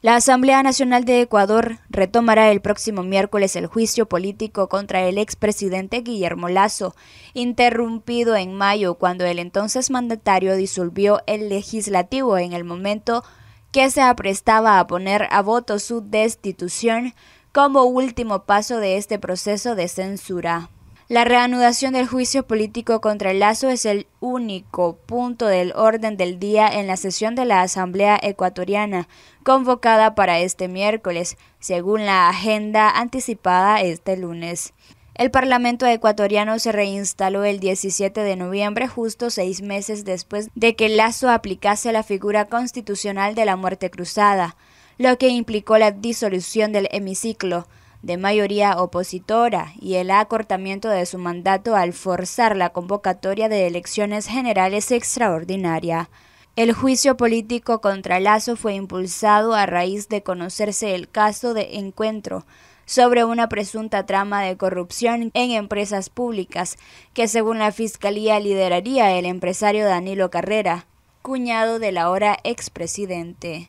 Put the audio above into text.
La Asamblea Nacional de Ecuador retomará el próximo miércoles el juicio político contra el expresidente Guillermo Lazo, interrumpido en mayo cuando el entonces mandatario disolvió el legislativo en el momento que se aprestaba a poner a voto su destitución como último paso de este proceso de censura. La reanudación del juicio político contra el Lazo es el único punto del orden del día en la sesión de la Asamblea Ecuatoriana, convocada para este miércoles, según la agenda anticipada este lunes. El Parlamento ecuatoriano se reinstaló el 17 de noviembre, justo seis meses después de que el Lazo aplicase la figura constitucional de la muerte cruzada, lo que implicó la disolución del hemiciclo de mayoría opositora y el acortamiento de su mandato al forzar la convocatoria de elecciones generales extraordinaria. El juicio político contra Lazo fue impulsado a raíz de conocerse el caso de Encuentro sobre una presunta trama de corrupción en empresas públicas que según la Fiscalía lideraría el empresario Danilo Carrera, cuñado del ahora expresidente.